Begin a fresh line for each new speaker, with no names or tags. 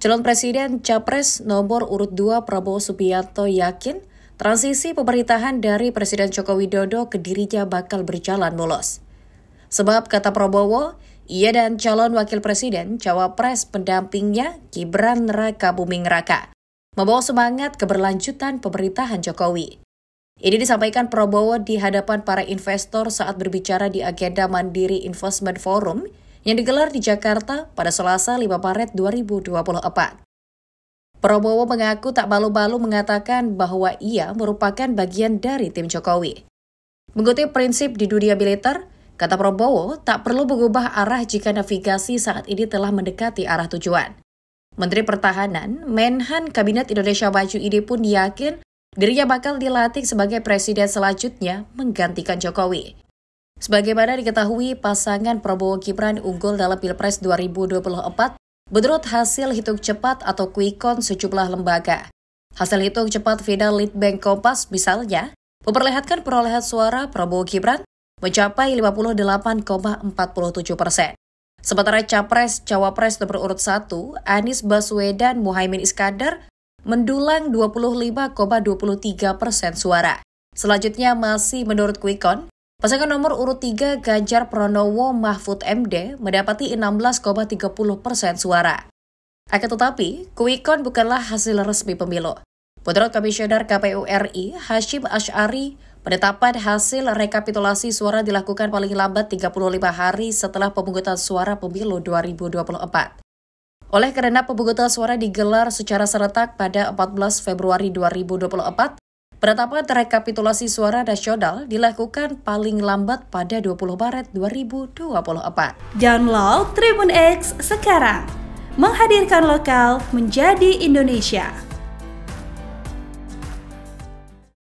Calon Presiden Capres nomor urut 2 Prabowo Subianto yakin transisi pemerintahan dari Presiden Joko Widodo ke dirinya bakal berjalan mulus. Sebab kata Prabowo, ia dan calon wakil presiden cawapres pendampingnya Gibran Raka Buming Raka membawa semangat keberlanjutan pemerintahan Jokowi. Ini disampaikan Prabowo di hadapan para investor saat berbicara di agenda Mandiri Investment Forum yang digelar di Jakarta pada Selasa 5 Maret 2024. Prabowo mengaku tak malu-malu mengatakan bahwa ia merupakan bagian dari tim Jokowi. Mengutip prinsip di dunia militer, kata Prabowo, tak perlu mengubah arah jika navigasi saat ini telah mendekati arah tujuan. Menteri Pertahanan, Menhan Kabinet Indonesia Maju ini pun yakin dirinya bakal dilatih sebagai presiden selanjutnya menggantikan Jokowi. Sebagaimana diketahui, pasangan Prabowo Gibran unggul dalam Pilpres 2024 menurut hasil hitung cepat atau quick count sejumlah lembaga. Hasil hitung cepat final Litbang Kompas misalnya memperlihatkan perolehan suara Prabowo Gibran mencapai 58,47 persen. Sementara Capres Cawapres nomor urut 1, Anies Baswedan Muhaimin Iskandar mendulang 25,23 persen suara. Selanjutnya masih menurut Quick Count, Pasangan nomor urut 3 Ganjar Pranowo Mahfud MD mendapati 16,30 persen suara. Akan tetapi, kuikon bukanlah hasil resmi pemilu. Menurut Komisioner KPU RI, Hashim Ash'ari, penetapan hasil rekapitulasi suara dilakukan paling lambat 35 hari setelah pemungutan suara pemilu 2024. Oleh karena pemungutan suara digelar secara serentak pada 14 Februari 2024, Penetapan rekapitulasi suara nasional dilakukan paling lambat pada 20 Maret 2024.
Download Tribun X sekarang. Menghadirkan lokal menjadi Indonesia.